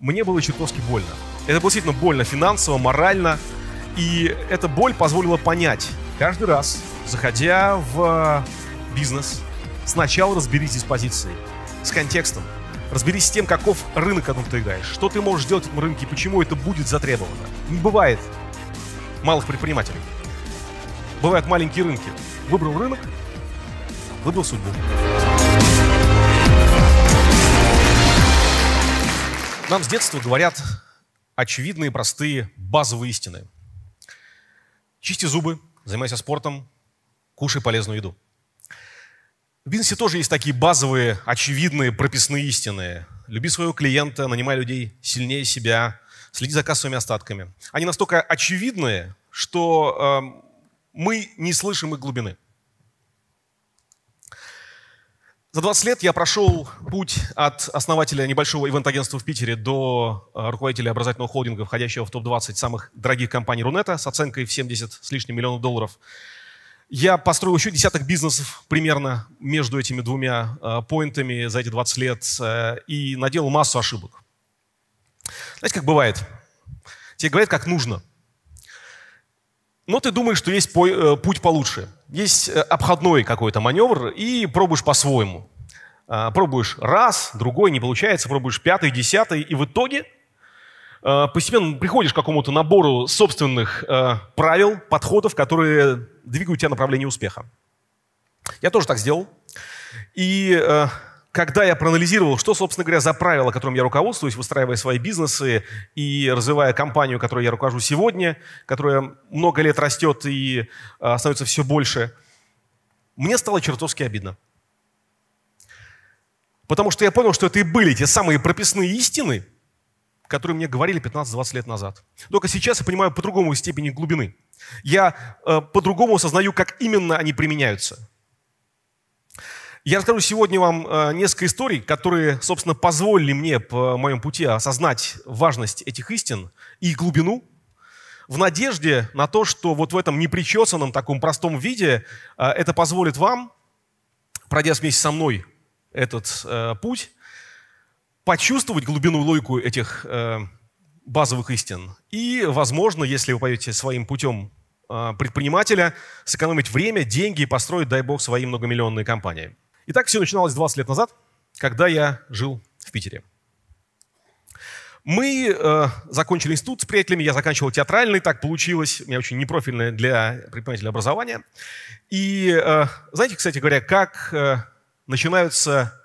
мне было чертовски больно. Это было действительно больно финансово, морально. И эта боль позволила понять, каждый раз, заходя в э, бизнес, сначала разберитесь с позицией, с контекстом. Разберись с тем, каков рынок, которым ты играешь, что ты можешь сделать в этом рынке, почему это будет затребовано. Не бывает малых предпринимателей. Бывают маленькие рынки. Выбрал рынок, выбрал судьбу. Нам с детства говорят очевидные, простые, базовые истины. Чисти зубы, занимайся спортом, кушай полезную еду. В бизнесе тоже есть такие базовые, очевидные, прописные истины. Люби своего клиента, нанимай людей сильнее себя, следи за кассовыми остатками. Они настолько очевидные, что э, мы не слышим их глубины. За 20 лет я прошел путь от основателя небольшого ивент-агентства в Питере до э, руководителя образовательного холдинга, входящего в топ-20 самых дорогих компаний Рунета с оценкой в 70 с лишним миллионов долларов. Я построил еще десяток бизнесов примерно между этими двумя э, поинтами за эти 20 лет э, и наделал массу ошибок. Знаете, как бывает? Тебе говорят, как нужно но ты думаешь, что есть э, путь получше. Есть э, обходной какой-то маневр, и пробуешь по-своему. А, пробуешь раз, другой, не получается, пробуешь пятый, десятый, и в итоге э, постепенно приходишь к какому-то набору собственных правил, подходов, которые двигают тебя в направлении успеха. Я тоже так сделал. И когда я проанализировал, что, собственно говоря, за правила, которым я руководствуюсь, выстраивая свои бизнесы и развивая компанию, которой я руковожу сегодня, которая много лет растет и э, становится все больше, мне стало чертовски обидно. Потому что я понял, что это и были те самые прописные истины, которые мне говорили 15-20 лет назад. Только сейчас я понимаю по-другому степени глубины. Я э, по-другому осознаю, как именно они применяются. Я расскажу сегодня вам э, несколько историй, которые, собственно, позволили мне по э, моему пути осознать важность этих истин и их глубину, в надежде на то, что вот в этом непричесанном, таком простом виде э, это позволит вам, пройдя вместе со мной этот путь, почувствовать глубину логику этих базовых истин. И, возможно, если вы пойдете своим путем предпринимателя, сэкономить время, деньги и построить, дай бог, свои многомиллионные компании. Итак, все начиналось 20 лет назад, когда я жил в Питере. Мы э, закончили институт с приятелями, я заканчивал театральный, так получилось, у меня очень непрофильное для преподавателя образования. И э, знаете, кстати говоря, как э, начинаются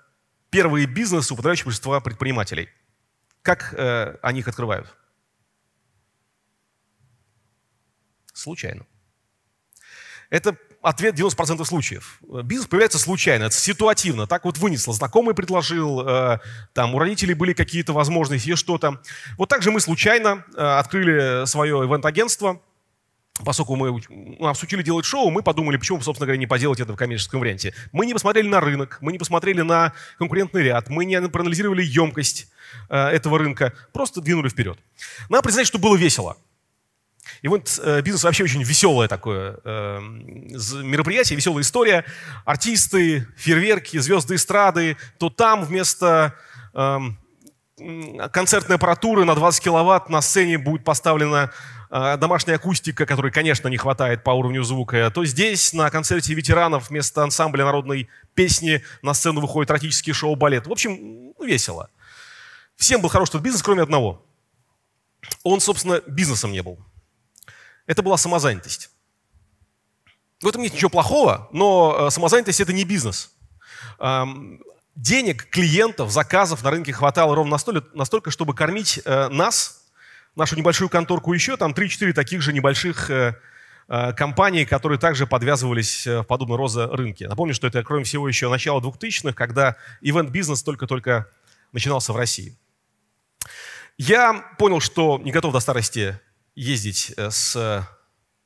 первые бизнесы у подавляющего большинства предпринимателей? Как э, они их открывают? Случайно. Это ответ 90% случаев. Бизнес появляется случайно, это ситуативно. Так вот вынесло. Знакомый предложил, э, там у родителей были какие-то возможности, еще что-то. Вот так же мы случайно э, открыли свое ивент-агентство. Поскольку мы нас учили делать шоу, мы подумали, почему, собственно говоря, не поделать это в коммерческом варианте. Мы не посмотрели на рынок, мы не посмотрели на конкурентный ряд, мы не проанализировали емкость э, этого рынка, просто двинули вперед. Надо признать, что было весело. И вот э, бизнес вообще очень веселое такое э, мероприятие, веселая история. Артисты, фейерверки, звезды эстрады. То там вместо эм, концертной аппаратуры на 20 киловатт на сцене будет поставлена э, домашняя акустика, которой, конечно, не хватает по уровню звука, то здесь на концерте ветеранов вместо ансамбля народной песни на сцену выходит эротический шоу-балет. В общем, ну, весело. Всем был хороший бизнес, кроме одного. Он, собственно, бизнесом не был это была самозанятость. В этом нет ничего плохого, но э, самозанятость – это не бизнес. Денег, клиентов, заказов на рынке хватало ровно настолько, чтобы кормить э, нас, нашу небольшую конторку еще, там 3-4 таких же небольших э, компаний, которые также подвязывались в подобного рода рынке. Напомню, что это, кроме всего, еще начало 2000-х, когда ивент-бизнес только-только начинался в России. Я понял, что не готов до старости ездить э, с э,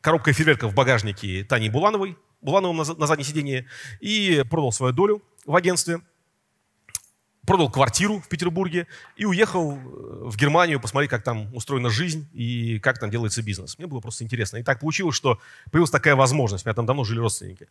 коробкой фейерверков в багажнике Тани Булановой, Булановым на заднем сидении, и продал свою долю в агентстве, продал квартиру в Петербурге и уехал э, в Германию посмотреть, как там устроена жизнь и как там делается бизнес. Мне было просто интересно. И так получилось, что появилась такая возможность. У меня там давно жили родственники.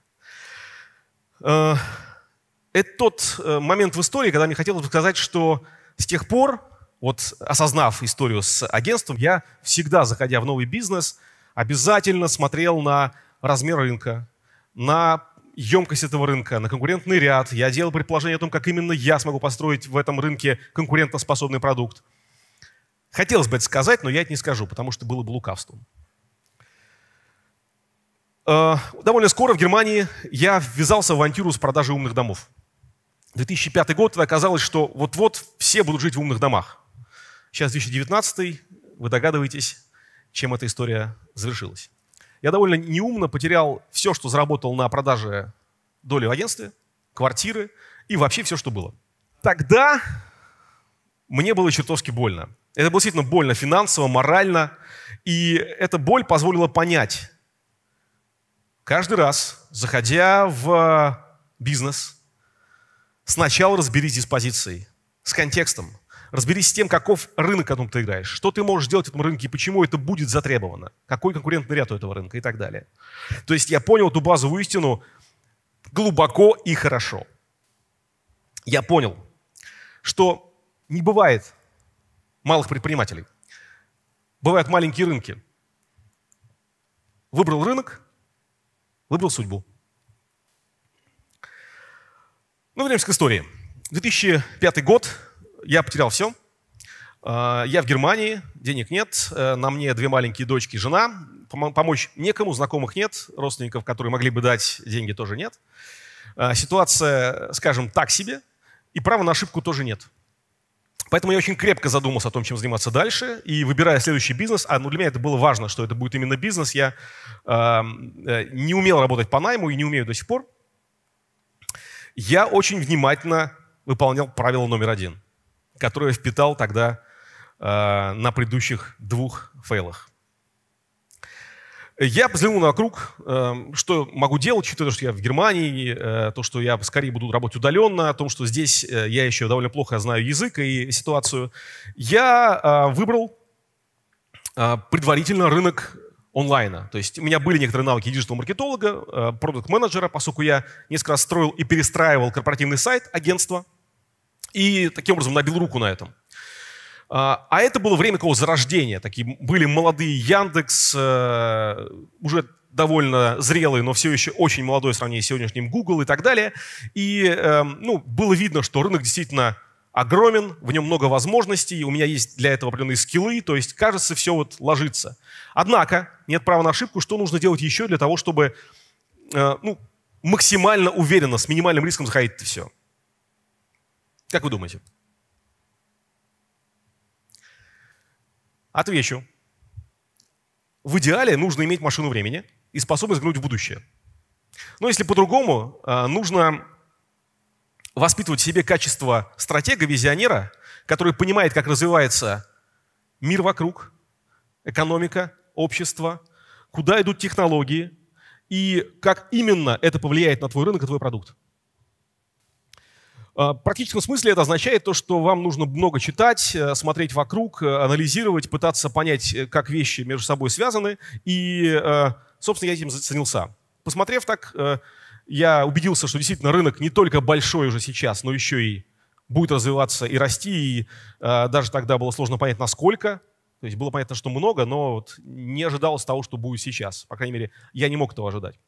Это тот момент в истории, когда мне хотелось бы сказать, что с тех пор вот осознав историю с агентством, я всегда, заходя в новый бизнес, обязательно смотрел на размер рынка, на емкость этого рынка, на конкурентный ряд. Я делал предположение о том, как именно я смогу построить в этом рынке конкурентоспособный продукт. Хотелось бы это сказать, но я это не скажу, потому что было бы лукавством. Э, довольно скоро в Германии я ввязался в авантюру с продажей умных домов. 2005 год, и оказалось, что вот-вот все будут жить в умных домах. Сейчас 2019, вы догадываетесь, чем эта история завершилась. Я довольно неумно потерял все, что заработал на продаже доли в агентстве, квартиры и вообще все, что было. Тогда мне было чертовски больно. Это было действительно больно финансово, морально. И эта боль позволила понять, каждый раз, заходя в бизнес, сначала разберитесь с позицией, с контекстом, Разберись с тем, каков рынок, в котором ты играешь, что ты можешь делать в этом рынке и почему это будет затребовано, какой конкурентный ряд у этого рынка и так далее. То есть я понял эту базовую истину глубоко и хорошо. Я понял, что не бывает малых предпринимателей. Бывают маленькие рынки. Выбрал рынок, выбрал судьбу. Ну, вернемся к истории. 2005 год, я потерял все. А, я в Германии, денег нет, э, на мне две маленькие дочки, жена. Помочь некому, знакомых нет, родственников, которые могли бы дать деньги, тоже нет. А, ситуация, скажем, так себе, и права на ошибку тоже нет. Поэтому я очень крепко задумался о том, чем заниматься дальше, и выбирая следующий бизнес, а ну, для меня это было важно, что это будет именно бизнес, я э, не умел работать по найму и не умею до сих пор, я очень внимательно выполнял правило номер один – которое впитал тогда э, на предыдущих двух фейлах. Я взглянул вокруг, э, что могу делать, учитывая то, что я в Германии, э, то, что я скорее буду работать удаленно, о том, что здесь э, я еще довольно плохо знаю язык и ситуацию. Я э, выбрал э, предварительно рынок онлайна. То есть у меня были некоторые навыки диджитал-маркетолога, э, продукт-менеджера, поскольку я несколько раз строил и перестраивал корпоративный сайт агентства – и таким образом набил руку на этом. А, а это было время какого зарождения. Такие были молодые Яндекс, э, уже довольно зрелый, но все еще очень молодой в сравнении с сегодняшним Google и так далее. И эм, ну, было видно, что рынок действительно огромен, в нем много возможностей, у меня есть для этого определенные скиллы, то есть, кажется, все вот ложится. Однако, нет права на ошибку, что нужно делать еще для того, чтобы э, ну, максимально уверенно, с минимальным риском заходить это все. Как вы думаете? Отвечу. В идеале нужно иметь машину времени и способность гнуть в будущее. Но если по-другому, э, нужно воспитывать в себе качество стратега, визионера, который понимает, как развивается мир вокруг, экономика, общество, куда идут технологии и как именно это повлияет на твой рынок и твой продукт. А, в практическом смысле это означает то, что вам нужно много читать, э, смотреть вокруг, э, анализировать, пытаться понять, э, как вещи между собой связаны. И, собственно, я этим занялся. Посмотрев так, я убедился, что действительно рынок не только большой уже сейчас, но еще и будет развиваться и расти. И даже тогда было сложно понять, насколько. То есть было понятно, что много, но вот не ожидалось того, что будет сейчас. По крайней мере, я не мог этого ожидать.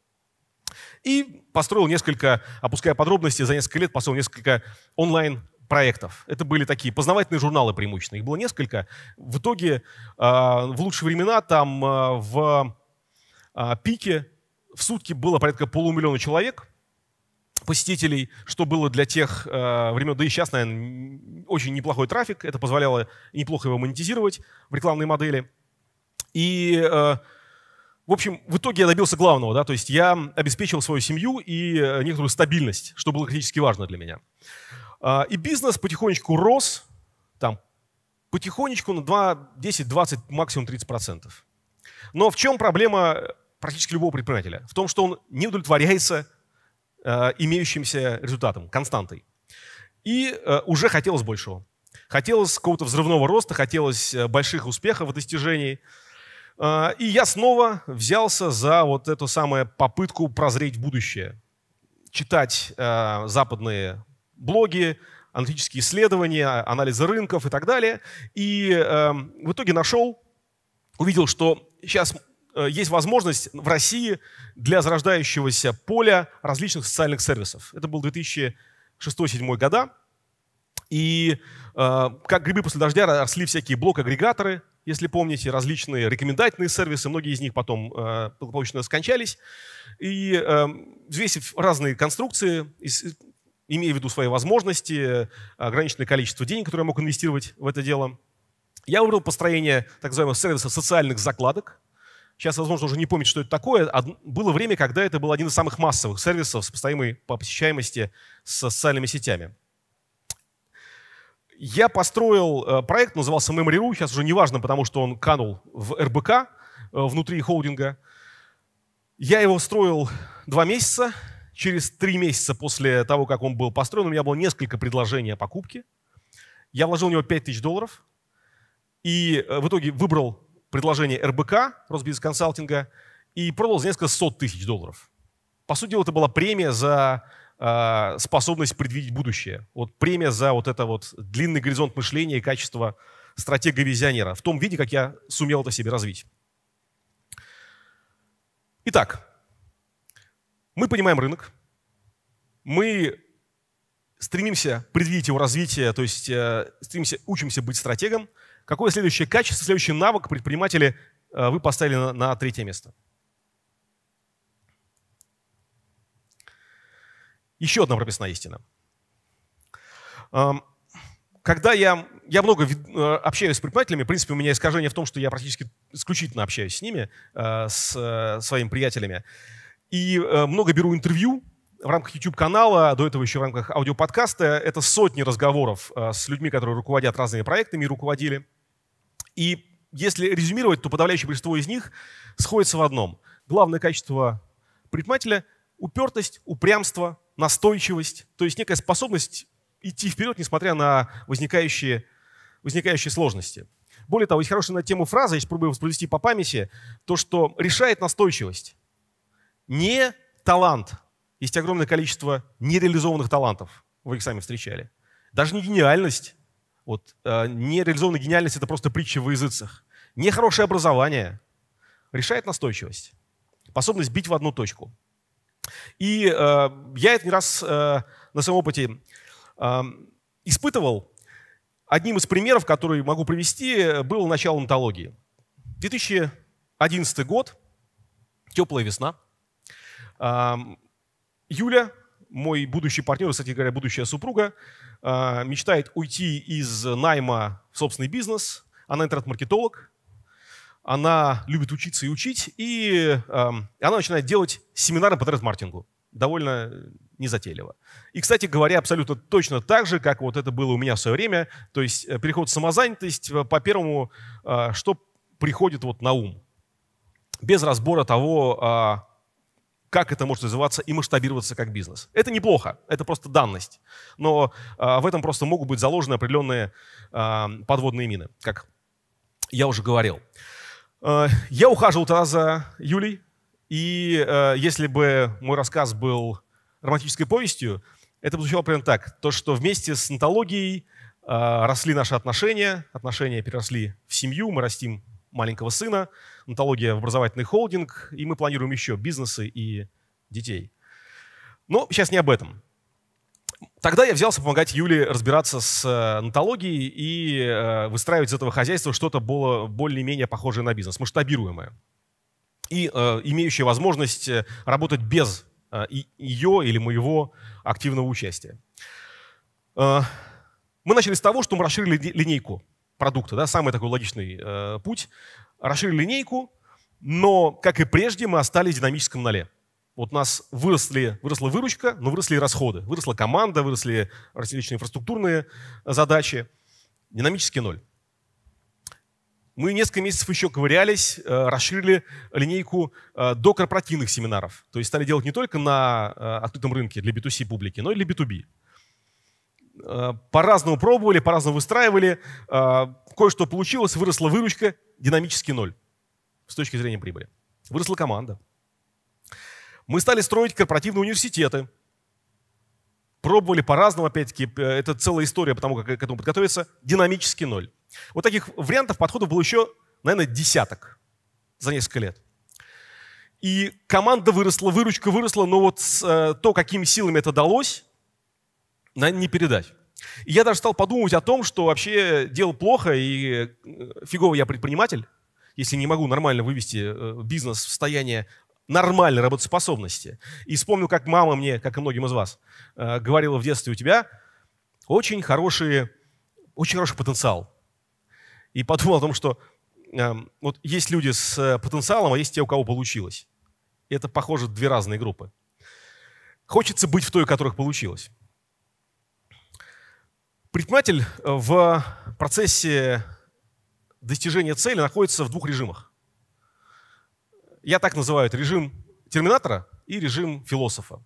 И построил несколько, опуская подробности, за несколько лет построил несколько онлайн проектов. Это были такие познавательные журналы преимущественно. Их было несколько. В итоге а, в лучшие времена там а, в а, пике в сутки было порядка полумиллиона человек посетителей, что было для тех времен, да и сейчас, наверное, очень неплохой трафик. Это позволяло неплохо его монетизировать в рекламной модели. И в общем, в итоге я добился главного, да, то есть я обеспечил свою семью и э, некоторую стабильность, что было критически важно для меня. А, и бизнес потихонечку рос, там, потихонечку на 2, 10, 20, максимум 30%. Но в чем проблема э, практически любого предпринимателя? В том, что он не удовлетворяется э, имеющимся результатом, константой. И уже хотелось большего. Хотелось какого-то взрывного роста, хотелось больших успехов в достижении – а, и я снова взялся за вот эту самую попытку прозреть будущее. Читать а, западные блоги, аналитические исследования, а, анализы рынков и так далее. И в итоге нашел, увидел, что сейчас есть возможность в России для зарождающегося поля различных социальных сервисов. Это был 2006-2007 года. И э, как грибы после дождя росли всякие блок-агрегаторы, если помните, различные рекомендательные сервисы, многие из них потом э, благополучно скончались. И э, взвесив разные конструкции, из, имея в виду свои возможности, ограниченное количество денег, которое я мог инвестировать в это дело, я выбрал построение так называемого сервиса социальных закладок. Сейчас, возможно, уже не помнить, что это такое. Было время, когда это был один из самых массовых сервисов с поставимой по посещаемости с социальными сетями. Я построил э, проект, назывался MemRU, сейчас уже неважно, потому что он канул в РБК э, внутри холдинга. Я его строил два месяца. Через три месяца после того, как он был построен, у меня было несколько предложений о покупке. Я вложил в него 5000 долларов и э, в итоге выбрал предложение РБК, Росбизнес консалтинга, и продал за несколько сот тысяч долларов. По сути дела, это была премия за а, способность предвидеть будущее. Вот премия за вот это вот длинный горизонт мышления и качество стратега-визионера в том виде, как я сумел это себе развить. Итак, мы понимаем рынок, мы стремимся предвидеть его развитие, то есть э, стремимся, учимся быть стратегом. Какое следующее качество, следующий навык предприниматели э, вы поставили на, на третье место? Еще одна прописная истина. Когда я, я много э, общаюсь с предпринимателями, в принципе, у меня искажение в том, что я практически исключительно общаюсь с ними, э, с э, своими приятелями, и много беру интервью в рамках YouTube-канала, а до этого еще в рамках аудиоподкаста. Это сотни разговоров с людьми, которые руководят разными проектами и руководили. И если резюмировать, то подавляющее большинство из них сходится в одном. Главное качество предпринимателя – Упертость, упрямство, настойчивость, то есть некая способность идти вперед, несмотря на возникающие, возникающие сложности. Более того, есть хорошая на тему фраза, если пробую воспроизвести по памяти, то, что решает настойчивость, не талант. Есть огромное количество нереализованных талантов, вы их сами встречали. Даже не гениальность. Вот, э, нереализованная гениальность – это просто притча в языцах. Нехорошее образование решает настойчивость, способность бить в одну точку – и э, я это не раз э, на своем опыте э, испытывал. Одним из примеров, который могу привести, было начало онтологии. 2011 год, теплая весна. Э, Юля, мой будущий партнер, кстати говоря, будущая супруга, э, мечтает уйти из найма в собственный бизнес. Она интернет-маркетолог, она любит учиться и учить, и э, она начинает делать семинары по трейд-маркетингу. Довольно э, незатейливо. И, кстати говоря, абсолютно точно так же, как вот это было у меня в свое время, то есть э, переход в самозанятость э, по первому, э, что приходит вот на ум. Без разбора того, э, как это может развиваться и масштабироваться как бизнес. Это неплохо, это просто данность. Но э, в этом просто могут быть заложены определенные э, а, подводные мины, как я уже говорил. Э, я ухаживал тогда за Юлей, и э, если бы мой рассказ был романтической повестью, это бы звучало примерно так. То, что вместе с антологией э, росли наши отношения, отношения переросли в семью, мы растим маленького сына, антология в образовательный холдинг, и мы планируем еще бизнесы и детей. Но сейчас не об этом. Тогда я взялся помогать Юле разбираться с э, натологией и э, выстраивать из этого хозяйства что-то было более-менее похожее на бизнес, масштабируемое. И э, имеющее возможность э, работать без ее или моего активного участия. мы начали с того, что мы расширили линейку продукта, да, самый такой логичный э, путь. Расширили линейку, но, как и прежде, мы остались в динамическом нале вот у нас выросли, выросла выручка, но выросли и расходы. Выросла команда, выросли различные инфраструктурные э, задачи. динамический ноль. Мы несколько месяцев еще ковырялись, э, расширили линейку э, до корпоративных семинаров. То есть стали делать не только на открытом рынке для B2C публики, но и для B2B. По-разному пробовали, по-разному выстраивали. Кое-что получилось, выросла выручка, динамический ноль с точки зрения прибыли. Выросла команда. Мы стали строить корпоративные университеты. Пробовали по-разному, опять-таки, э, это целая история, потому как к этому подготовиться. Динамический ноль. Вот таких вариантов, подходов было еще, наверное, десяток за несколько лет. И команда выросла, выручка выросла, но вот э, то, какими силами это далось, наверное, не передать. И я даже стал подумывать о том, что вообще дело плохо, и э, фигово я предприниматель, если не могу нормально вывести бизнес в состояние нормальной работоспособности. И вспомнил, как мама мне, как и многим из вас, э, говорила в детстве, у тебя очень, хороший очень хороший потенциал. И подумал о том, что эм, вот есть люди с э, потенциалом, а есть те, у кого получилось. И это, похоже, две разные группы. Хочется быть в той, у которых получилось. Предприниматель э, в процессе достижения цели находится в двух режимах. Я так называю это режим терминатора и режим философа.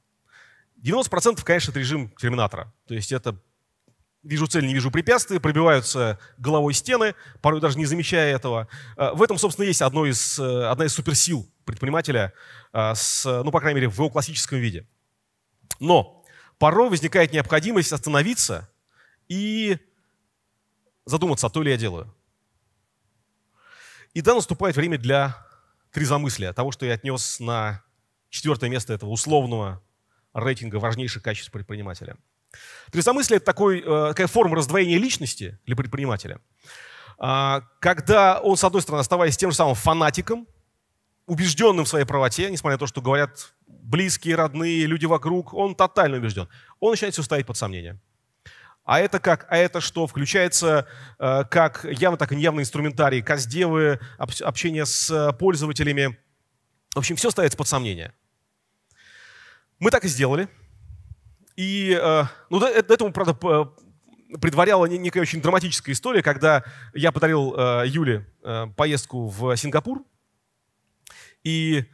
90% конечно, это режим терминатора. То есть это вижу цель, не вижу препятствий, пробиваются головой стены, порой даже не замечая этого. А, в этом, собственно, есть одно из, э, одна из суперсил предпринимателя, а, с, ну, по крайней мере, в его классическом виде. Но порой возникает необходимость остановиться и задуматься, а то ли я делаю. И да, наступает время для три замыслия того, что я отнес на четвертое место этого условного рейтинга важнейших качеств предпринимателя. Три Трезомыслие – это такой, э, такая форма раздвоения личности для предпринимателя, а, когда он, с одной стороны, оставаясь тем же самым фанатиком, убежденным в своей правоте, несмотря на то, что говорят близкие, родные, люди вокруг, он тотально убежден. Он начинает все ставить под сомнение – а это как? А это что? Включается э, как явно, так и неявный инструментарий, каздевы, об, общение с э, пользователями. В общем, все ставится под сомнение. Мы так и сделали. И, э, ну, до, до этого, правда, э, предваряла некая очень драматическая история, когда я подарил э, Юле э, поездку в Сингапур, и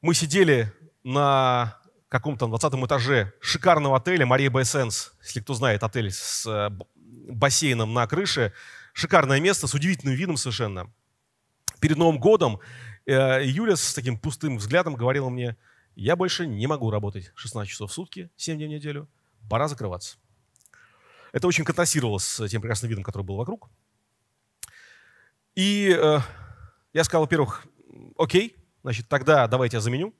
мы сидели на каком-то 20 этаже шикарного отеля Мария Байсенс, если кто знает, отель с э, бассейном на крыше. Шикарное место с удивительным видом совершенно. Перед Новым годом э, Юля с таким пустым взглядом говорила мне, я больше не могу работать 16 часов в сутки, 7 дней в неделю, пора закрываться. Это очень контрастировало с тем прекрасным видом, который был вокруг. И э, я сказал, во-первых, окей, значит, тогда давайте я заменю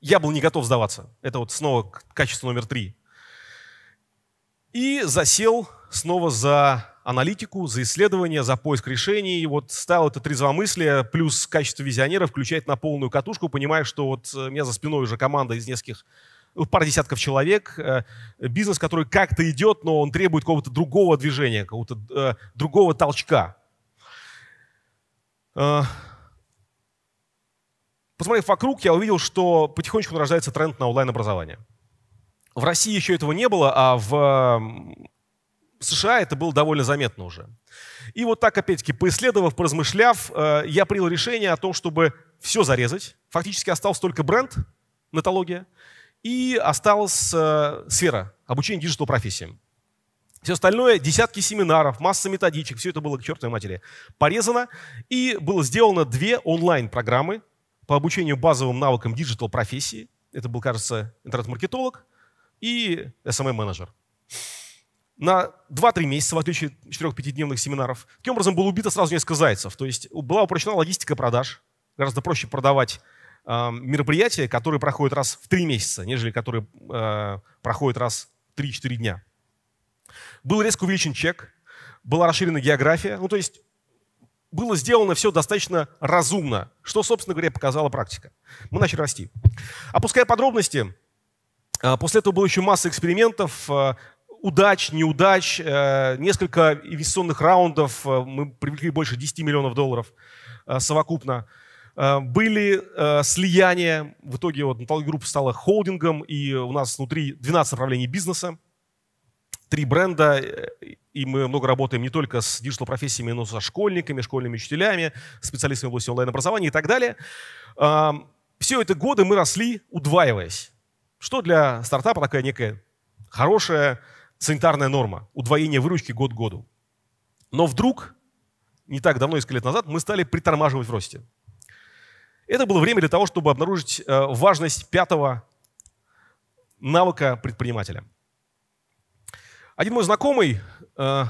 я был не готов сдаваться. Это вот снова качество номер три. И засел снова за аналитику, за исследования, за поиск решений. И вот стал это трезвомыслие, плюс качество визионера включает на полную катушку, понимая, что вот э, у меня за спиной уже команда из нескольких ну, пар десятков человек, э, бизнес, который как-то идет, но он требует какого-то другого движения, какого-то э, другого толчка. Посмотрев вокруг, я увидел, что потихонечку нарождается тренд на онлайн-образование. В России еще этого не было, а в США это было довольно заметно уже. И вот так, опять-таки, поисследовав, поразмышляв, э, я принял решение о том, чтобы все зарезать. Фактически остался только бренд, натология, и осталась э, сфера обучения диджитал-профессиям. Все остальное, десятки семинаров, масса методичек, все это было к чертовой матери порезано. И было сделано две онлайн-программы по обучению базовым навыкам диджитал профессии. Это был, кажется, интернет-маркетолог и SMM-менеджер. Эм На 2-3 месяца, в отличие от 4-5-дневных семинаров, таким образом было убито сразу несколько зайцев. То есть была упрощена логистика продаж. Гораздо проще продавать э, мероприятия, которые проходят раз в 3 месяца, нежели которые э, проходят раз в 3-4 дня. Был резко увеличен чек, была расширена география. Ну, то есть было сделано все достаточно разумно, что, собственно говоря, показала практика. Мы начали расти. Опуская подробности, а, после этого было еще масса экспериментов, а, удач, неудач, э, несколько инвестиционных раундов, э, мы привлекли больше 10 миллионов долларов э, совокупно. Были слияния, в итоге вот Натал Групп стала холдингом, и у нас внутри 12 направлений бизнеса три бренда, э, и мы много работаем не только с диджитал-профессиями, но и со школьниками, школьными учителями, специалистами в области онлайн-образования и так далее. Все это годы мы росли, удваиваясь. Что для стартапа такая некая хорошая санитарная норма, удвоение выручки год к году. Но вдруг, не так давно, несколько лет назад, мы стали притормаживать в росте. Это было время для того, чтобы обнаружить э, важность пятого навыка предпринимателя – один мой знакомый э,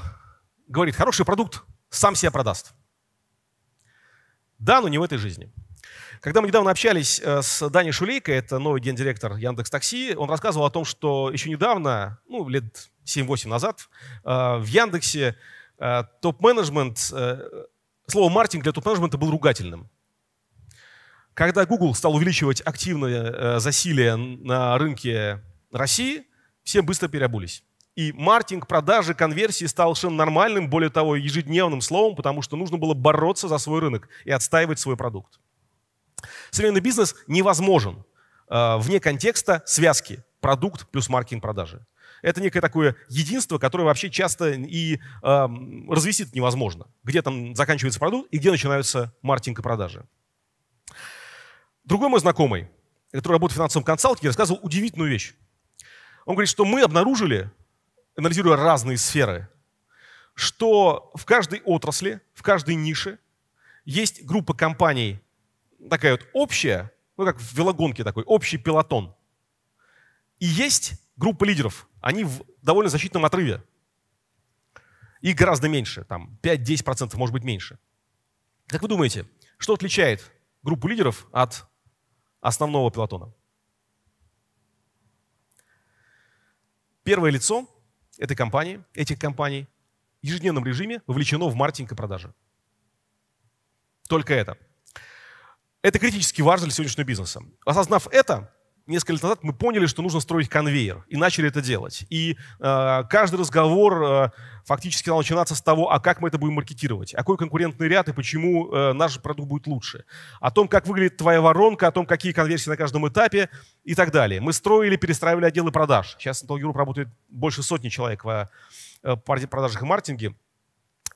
говорит, хороший продукт сам себя продаст. Да, но не в этой жизни. Когда мы недавно общались э, с Даней Шулейко, это новый гендиректор Яндекс Такси, он рассказывал о том, что еще недавно, ну, лет 7-8 назад, э, в Яндексе э, топ-менеджмент, слово «маркетинг» для топ-менеджмента был ругательным. Когда Google стал увеличивать активное засилие на рынке России, все быстро переобулись. И маркетинг продажи, конверсии стал совершенно нормальным, более того, ежедневным словом, потому что нужно было бороться за свой рынок и отстаивать свой продукт. Современный бизнес невозможен э, вне контекста связки продукт плюс маркетинг продажи. Это некое такое единство, которое вообще часто и э, развесить невозможно. Где там заканчивается продукт и где начинаются маркетинг и продажи. Другой мой знакомый, который работает в финансовом консалтинге, рассказывал удивительную вещь. Он говорит, что мы обнаружили, анализируя разные сферы, что в каждой отрасли, в каждой нише есть группа компаний, такая вот общая, ну как в велогонке такой, общий пилотон. И есть группа лидеров, они в довольно защитном отрыве. Их гораздо меньше, там 5-10%, может быть, меньше. Как вы думаете, что отличает группу лидеров от основного пилотона? Первое лицо этой компании, этих компаний в ежедневном режиме вовлечено в маркетинг и продажи. Только это. Это критически важно для сегодняшнего бизнеса. Осознав это, несколько лет назад мы поняли, что нужно строить конвейер, и начали это делать. И э, каждый разговор э, фактически стал начинаться с того, а как мы это будем маркетировать, а какой конкурентный ряд и почему э, наш продукт будет лучше, о том, как выглядит твоя воронка, о том, какие конверсии на каждом этапе и так далее. Мы строили, перестраивали отделы продаж. Сейчас на Толгеруп работает больше сотни человек в э, продажах и маркетинге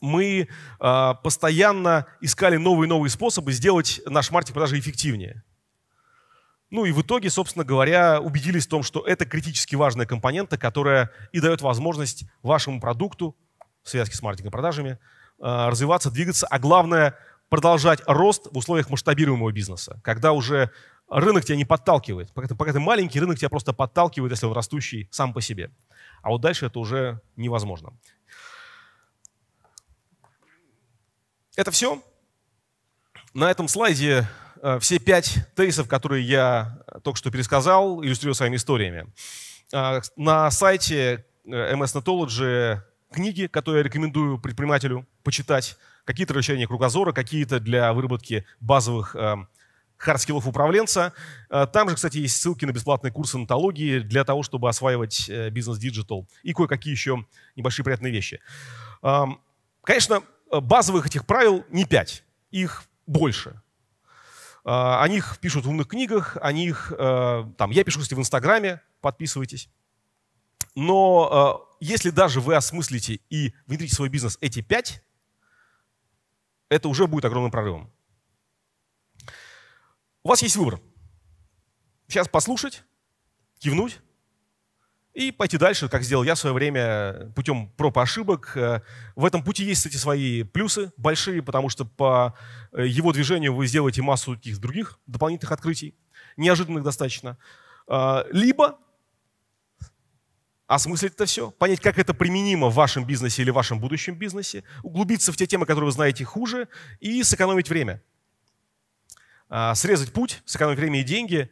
мы э, постоянно искали новые новые способы сделать наш маркетинг продажи эффективнее. Ну и в итоге, собственно говоря, убедились в том, что это критически важная компонента, которая и дает возможность вашему продукту, в связке с маркетингом и продажами, э, развиваться, двигаться, а главное продолжать рост в условиях масштабируемого бизнеса, когда уже рынок тебя не подталкивает. Пока ты, пока ты маленький, рынок тебя просто подталкивает, если он растущий сам по себе. А вот дальше это уже невозможно. Это все. На этом слайде Э, все пять тезисов, которые я только что пересказал, иллюстрирую своими историями. Э, на сайте э, MS Netology книги, которые я рекомендую предпринимателю почитать, какие-то расширения кругозора, какие-то для выработки базовых хардскиллов управленца. Там же, кстати, есть ссылки на бесплатные курсы онтологии для того, чтобы осваивать бизнес-диджитал и кое-какие еще небольшие приятные вещи. Эм, конечно, базовых этих правил не пять, их больше. Э, о них пишут в умных книгах, о них, э, там, я пишу, кстати, в Инстаграме, подписывайтесь. Но э, если даже вы осмыслите и внедрите в свой бизнес эти пять, это уже будет огромным прорывом. У вас есть выбор. Сейчас послушать, кивнуть, и пойти дальше, как сделал я в свое время, путем проб и ошибок. Э, в этом пути есть, кстати, свои плюсы большие, потому что по э, его движению вы сделаете массу каких-то других дополнительных открытий, неожиданных достаточно. Э, либо осмыслить это все, понять, как это применимо в вашем бизнесе или в вашем будущем бизнесе, углубиться в те темы, которые вы знаете хуже, и сэкономить время. Срезать путь, сэкономить время и деньги,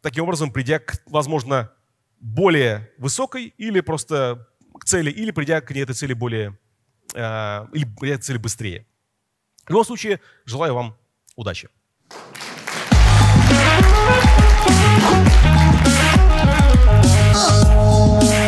таким образом придя, к, возможно, более высокой или просто к цели, или придя к этой цели более, э, или придя к цели быстрее. В любом случае, желаю вам удачи. Oh